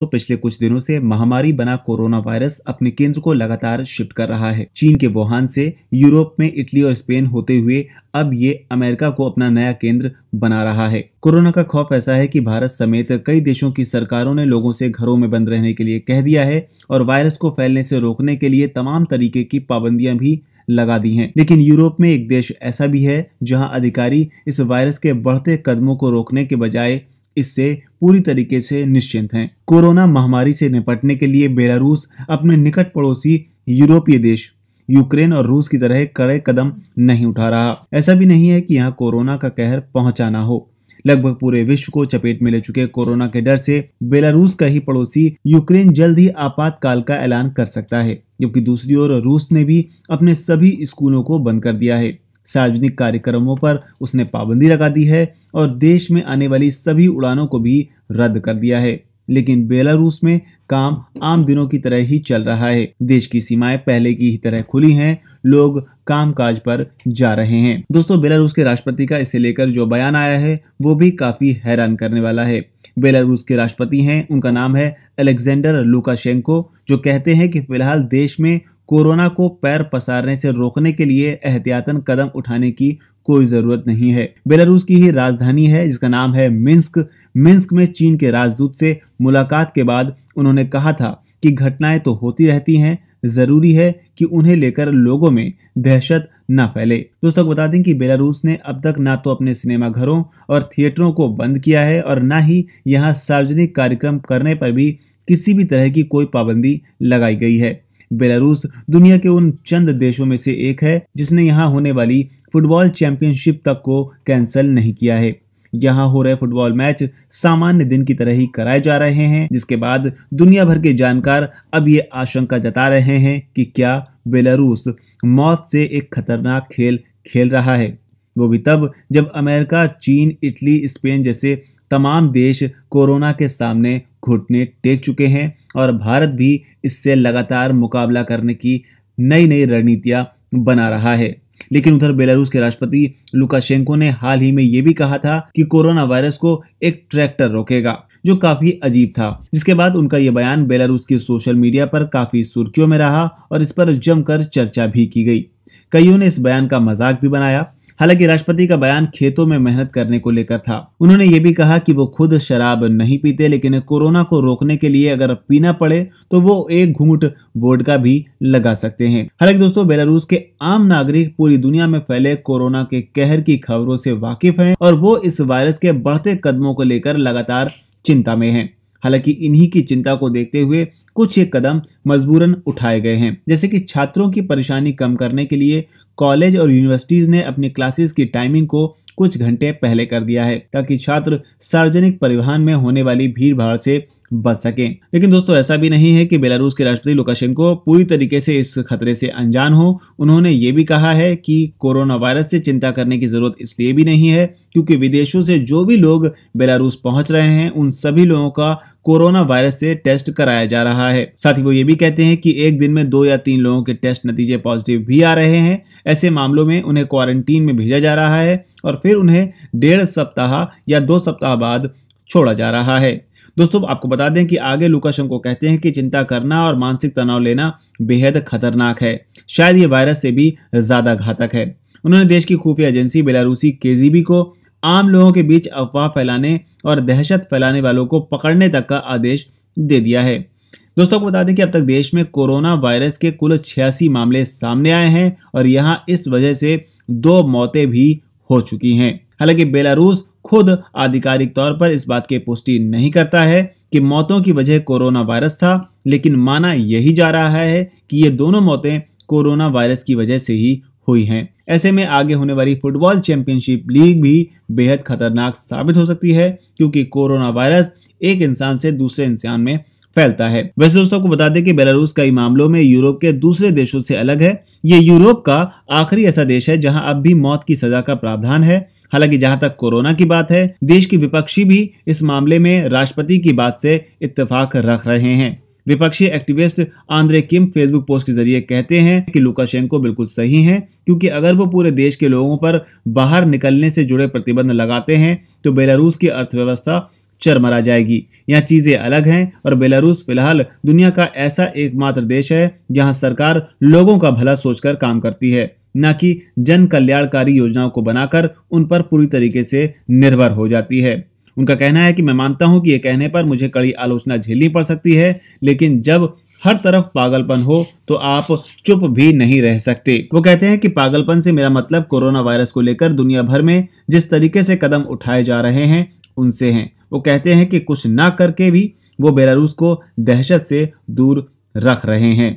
तो पिछले कुछ दिनों से महामारी बना कोरोना वायरस अपने केंद्र को लगातार शिफ्ट कर रहा है चीन के वुहान से यूरोप में इटली और स्पेन होते हुए अब ये अमेरिका को अपना नया केंद्र बना रहा है कोरोना का खौफ ऐसा है कि भारत समेत कई देशों की सरकारों ने लोगों से घरों में बंद रहने के लिए कह दिया है और वायरस को फैलने से रोकने के लिए तमाम तरीके की पाबंदियां भी लगा दी हैं लेकिन यूरोप में एक देश ऐसा भी है जहां अधिकारी इस वायरस के बढ़ते कदमों को रोकने के बजाय इससे पूरी तरीके से निश्चिंत हैं कोरोना महामारी से निपटने के लिए बेलारूस अपने निकट पड़ोसी यूरोपीय देश यूक्रेन और रूस की तरह कड़े कदम नहीं उठा रहा ऐसा भी नहीं है कि यहाँ कोरोना का कहर पहुँचाना हो लगभग पूरे विश्व को चपेट में ले चुके कोरोना के डर से बेलारूस का ही पड़ोसी यूक्रेन जल्द ही आपातकाल का ऐलान कर सकता है जबकि दूसरी ओर रूस ने भी अपने सभी स्कूलों को बंद कर दिया है सार्वजनिक कार्यक्रमों पर उसने पाबंदी लगा दी है और देश में आने वाली सभी उड़ानों को भी रद्द कर दिया है लेकिन बेलारूस में काम आम दिनों की तरह ही चल रहा है देश की सीमाएं पहले की ही तरह खुली हैं लोग काम काज पर जा रहे हैं दोस्तों बेलारूस के राष्ट्रपति का इसे लेकर जो बयान आया है वो भी काफी हैरान करने वाला है बेलारूस के राष्ट्रपति हैं उनका नाम है अलेक्जेंडर लुकाशेंको जो कहते हैं कि फिलहाल देश में कोरोना को पैर पसारने से रोकने के लिए एहतियातन कदम उठाने की कोई जरूरत नहीं है बेलारूस की ही राजधानी है जिसका नाम है मिंस्क मिंस्क में चीन के राजदूत से मुलाकात के बाद उन्होंने कहा था कि घटनाएं तो होती रहती हैं जरूरी है कि उन्हें लेकर लोगों में दहशत न फैले दोस्तों को बता दें कि बेलारूस ने अब तक ना तो अपने सिनेमाघरों और थिएटरों को बंद किया है और ना ही यहाँ सार्वजनिक कार्यक्रम करने पर भी किसी भी तरह की कोई पाबंदी लगाई गई है बेलारूस दुनिया के उन चंद देशों में से एक है जिसने यहाँ होने वाली फुटबॉल चैंपियनशिप तक को कैंसिल नहीं किया है यहाँ हो रहे फुटबॉल मैच सामान्य दिन की तरह ही कराए जा रहे हैं जिसके बाद दुनिया भर के जानकार अब ये आशंका जता रहे हैं कि क्या बेलारूस मौत से एक खतरनाक खेल खेल रहा है वो भी तब जब अमेरिका चीन इटली स्पेन जैसे तमाम देश कोरोना के सामने घुटने टेक चुके हैं और भारत भी इससे लगातार मुकाबला करने की नई नई रणनीतियाँ बना रहा है लेकिन उधर बेलारूस के राष्ट्रपति लुकाशेंको ने हाल ही में ये भी कहा था कि कोरोना वायरस को एक ट्रैक्टर रोकेगा जो काफी अजीब था जिसके बाद उनका यह बयान बेलारूस की सोशल मीडिया पर काफी सुर्खियों में रहा और इस पर जमकर चर्चा भी की गई कईयों ने इस बयान का मजाक भी बनाया हालांकि राष्ट्रपति का बयान खेतों में मेहनत करने को लेकर था उन्होंने ये भी कहा कि वो खुद शराब नहीं पीते लेकिन कोरोना को रोकने के लिए अगर पीना पड़े तो वो एक घूंट का भी लगा सकते हैं हालांकि दोस्तों बेलारूस के आम नागरिक पूरी दुनिया में फैले कोरोना के कहर की खबरों से वाकिफ है और वो इस वायरस के बढ़ते कदमों को लेकर लगातार चिंता में है हालांकि इन्हीं की चिंता को देखते हुए कुछ एक कदम मजबूरन उठाए गए हैं जैसे कि छात्रों की परेशानी कम करने के लिए कॉलेज और यूनिवर्सिटीज़ ने अपनी क्लासेस की टाइमिंग को कुछ घंटे पहले कर दिया है ताकि छात्र सार्वजनिक परिवहन में होने वाली भीड़ भाड़ से बच सकें लेकिन दोस्तों ऐसा भी नहीं है कि बेलारूस के राष्ट्रपति लुकाशेंको पूरी तरीके से इस खतरे से अनजान हो उन्होंने ये भी कहा है कि कोरोना वायरस से चिंता करने की जरूरत इसलिए भी नहीं है क्योंकि विदेशों से जो भी लोग बेलारूस पहुंच रहे हैं उन सभी लोगों का कोरोना वायरस से टेस्ट कराया जा रहा है साथ ही वो ये भी कहते हैं कि एक दिन में दो या तीन लोगों के टेस्ट नतीजे पॉजिटिव भी आ रहे हैं ऐसे मामलों में उन्हें क्वारंटीन में भेजा जा रहा है और फिर उन्हें डेढ़ सप्ताह या दो सप्ताह बाद छोड़ा जा रहा है दोस्तों आपको बता दें कि आगे को कहते हैं कि चिंता करना और मानसिक तनाव लेना बेहद खतरनाक है शायद ये वायरस से भी ज़्यादा घातक है उन्होंने देश की खुफिया एजेंसी बेलारूसी केजीबी को आम लोगों के बीच अफवाह फैलाने और दहशत फैलाने वालों को पकड़ने तक का आदेश दे दिया है दोस्तों को बता दें कि अब तक देश में कोरोना वायरस के कुल छियासी मामले सामने आए हैं और यहाँ इस वजह से दो मौतें भी हो चुकी हैं हालांकि बेलारूस खुद आधिकारिक तौर पर इस बात की पुष्टि नहीं करता है कि मौतों की वजह कोरोना वायरस था लेकिन माना यही जा रहा है कि ये दोनों मौतें कोरोना वायरस की वजह से ही हुई हैं ऐसे में आगे होने वाली फुटबॉल चैंपियनशिप लीग भी बेहद खतरनाक साबित हो सकती है क्योंकि कोरोना वायरस एक इंसान से दूसरे इंसान में फैलता है वैसे दोस्तों को बता दें कि बेलारूस कई मामलों में यूरोप के दूसरे देशों से अलग है ये यूरोप का आखिरी ऐसा देश है जहां अब भी मौत की सजा का प्रावधान है हालांकि जहां तक कोरोना की बात है देश के विपक्षी भी इस मामले में राष्ट्रपति की बात से इतफाक रख रहे हैं विपक्षी activist Andre Kim Facebook post के जरिए कहते हैं कि लुकाशेंको बिल्कुल सही हैं क्योंकि अगर वो पूरे देश के लोगों पर बाहर निकलने से जुड़े प्रतिबंध लगाते हैं तो बेलारूस की अर्थव्यवस्था चरमरा जाएगी यहाँ चीज़ें अलग हैं और बेलारूस फिलहाल दुनिया का ऐसा एकमात्र देश है जहाँ सरकार लोगों का भला सोचकर काम करती है न कि जन कल्याणकारी योजनाओं को बनाकर उन पर पूरी तरीके से निर्भर हो जाती है उनका कहना है कि मैं मानता हूं कि ये कहने पर मुझे कड़ी आलोचना झेलनी पड़ सकती है लेकिन जब हर तरफ पागलपन हो तो आप चुप भी नहीं रह सकते वो कहते हैं कि पागलपन से मेरा मतलब कोरोना वायरस को लेकर दुनिया भर में जिस तरीके से कदम उठाए जा रहे हैं उनसे हैं वो कहते हैं कि कुछ ना करके भी वो बेलारूस को दहशत से दूर रख रहे हैं